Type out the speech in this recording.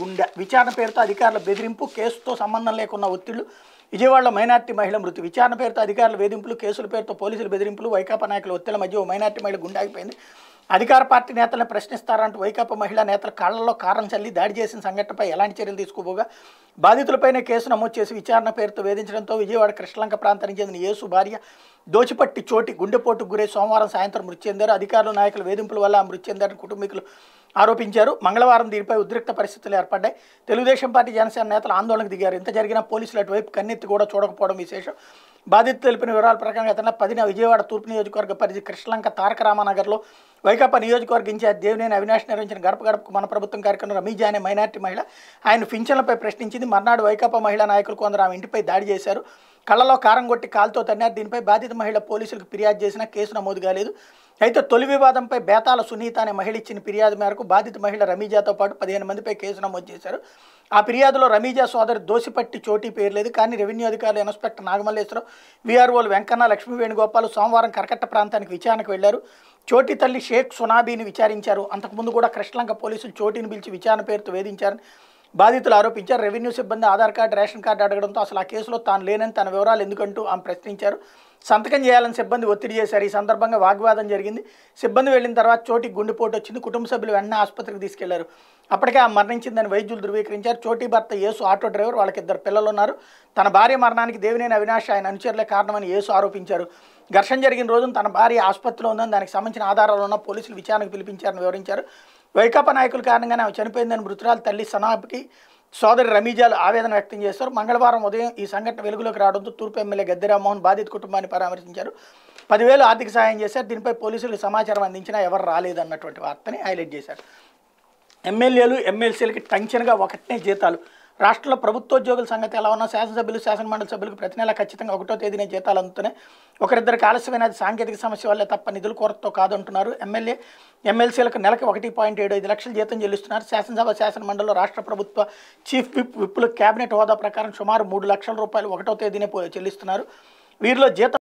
గుండె విచారణ పేరుతో అధికారుల బెదిరింపు కేసుతో సంబంధం లేకున్న ఒత్తిళ్లు విజయవాడలో మైనార్టీ మహిళ మృతి విచారణ పేరుతో అధికారుల వేధింపులు కేసుల పేరుతో పోలీసుల బెదిరింపులు వైకాపా నాయకుల ఒత్తిళ్ల మధ్య ఓ మైనార్టీ మహిళ గుండాగిపోయింది ఆగిపోయింది అధికార పార్టీ నేతలను ప్రశ్నిస్తారంటూ వైకాపా మహిళా నేతలు కాళ్లలో కారం చల్లి దాడి చేసిన సంఘటనపై ఎలాంటి చర్యలు తీసుకోబోగా బాధితులపైనే కేసు నమోదు చేసి విచారణ పేరుతో వేధించడంతో విజయవాడ కృష్ణలంక ప్రాంతానికి చెందిన యేసు భార్య దోచిపట్టి చోటి గుండెపోటుకు గురై సోమవారం సాయంత్రం మృతి చెందారు అధికారులు నాయకుల వేధింపుల వల్ల మృతి చెందారని కుటుంబీకులు ఆరోపించారు మంగళవారం దీనిపై ఉద్రిక్త పరిస్థితులు ఏర్పడ్డాయి తెలుగుదేశం పార్టీ జనసేన నేతలు ఆందోళనకు దిగారు ఇంత జరిగినా పోలీసులు అటువైపు కన్నెత్తి కూడా చూడకపోవడం విశేషం బాధితులు తెలిపిన వివరాల ప్రకారం గత పదిన విజయవాడ తూర్పు నియోజకవర్గ పరిధి కృష్ణలంక తారక రామానగర్లో వైకాపా నియోజకవర్గ ఇన్ఛార్జ్ దేవినేని అవినాష్ నిర్వహించిన గడప గడపకు మన ప్రభుత్వం కార్యక్రమం రమీజా అనే మైనార్టీ మహిళ ఆయన పింఛన్లపై ప్రశ్నించింది మర్నాడు వైకాపా మహిళా నాయకులు కొందరు ఆమె ఇంటిపై దాడి చేశారు కళ్ళలో కారం కొట్టి కాలుతో తన్నారు దీనిపై బాధిత మహిళ పోలీసులకు ఫిర్యాదు చేసినా కేసు నమోదు కాలేదు అయితే తొలి వివాదంపై బేతాల సునీత అనే మహిళ ఇచ్చిన ఫిర్యాదు మేరకు బాధిత మహిళ రమీజాతో పాటు పదిహేను మందిపై కేసు నమోదు చేశారు ఆ ఫిర్యాదులో రమీజా సోదరి దోసిపట్టి చోటీ పేర్లేదు కానీ రెవెన్యూ అధికారులు ఇన్స్పెక్టర్ నాగమల్లేశ్వరం వీఆర్ఓలు వెంకన్న లక్ష్మీ వేణుగోపాల్ సోమవారం కరకట్ట ప్రాంతానికి విచారణకు వెళ్లారు చోటి తల్లి షేక్ సునాబీని విచారించారు అంతకుముందు కూడా కృష్ణలంక పోలీసులు చోటీని పిలిచి విచారణ పేరుతో వేధించారని బాధితులు ఆరోపించారు రెవెన్యూ సిబ్బంది ఆధార్ కార్డు రేషన్ కార్డు అడగడంతో అసలు ఆ కేసులో తాను లేనని తన వివరాలు ఎందుకంటూ ఆమె ప్రశ్నించారు సంతకం చేయాలని సిబ్బంది ఒత్తిడి చేశారు ఈ సందర్భంగా వాగ్వాదం జరిగింది సిబ్బంది వెళ్ళిన తర్వాత చోటికి గుండెపోటు వచ్చింది కుటుంబ సభ్యులు వెంటనే ఆసుపత్రికి తీసుకెళ్లారు అప్పటికే ఆ మరణించిందని వైద్యులు ధృవీకరించారు చోటి భర్త యేసు ఆటో డ్రైవర్ వాళ్ళకి ఇద్దరు పిల్లలు ఉన్నారు తన భార్య మరణానికి దేవినేని అవినాష్ ఆయన అనుచరులే కారణమని యేసు ఆరోపించారు ఘర్షణ జరిగిన రోజున తన భార్య ఆసుపత్రిలో ఉందని దానికి సంబంధించిన ఆధారాలు ఉన్న పోలీసులు విచారణకు పిలిపించారని వివరించారు వైకాపా నాయకుల కారణంగానే ఆమె చనిపోయిందని మృతురాలు తల్లి సనాబ్కి సోదరి రమీజాలు ఆవేదన వ్యక్తం చేశారు మంగళవారం ఉదయం ఈ సంఘటన వెలుగులోకి రావడంతో తూర్పు ఎమ్మెల్యే గద్దెరామ్మోహన్ బాధిత కుటుంబాన్ని పరామర్శించారు పదివేలు ఆర్థిక సాయం చేశారు దీనిపై పోలీసులు సమాచారం అందించినా ఎవరు రాలేదన్నటువంటి వార్తని హైలైట్ చేశారు ఎమ్మెల్యేలు ఎమ్మెల్సీలకి టెన్షన్గా ఒకటనే జీతాలు రాష్ట్రంలో ప్రభుత్వోద్యోగుల సంగతి ఎలా ఉన్నా శాసనసభ్యులు శాసనమండలి సభ్యులకు ప్రతి నెల ఖచ్చితంగా ఒకటో తేదీనే జీతాలు అందుతున్నాయి ఒకరిద్దరికి ఆలస్యమైన సాంకేతిక సమస్య వల్లే తప్ప నిధుల కొరతతో కాదంటున్నారు ఎమ్మెల్యే ఎమ్మెల్సీలకు నెలకి ఒకటి పాయింట్ ఏడు ఐదు లక్షలు జీతం చెల్లిస్తున్నారు శాసనసభ శాసనమండలిలో రాష్ట్ర ప్రభుత్వ చీఫ్ విప్ విప్పులు కేబినెట్ హోదా ప్రకారం సుమారు మూడు లక్షల రూపాయలు ఒకటో తేదీనే చెల్లిస్తున్నారు వీరిలో జీతం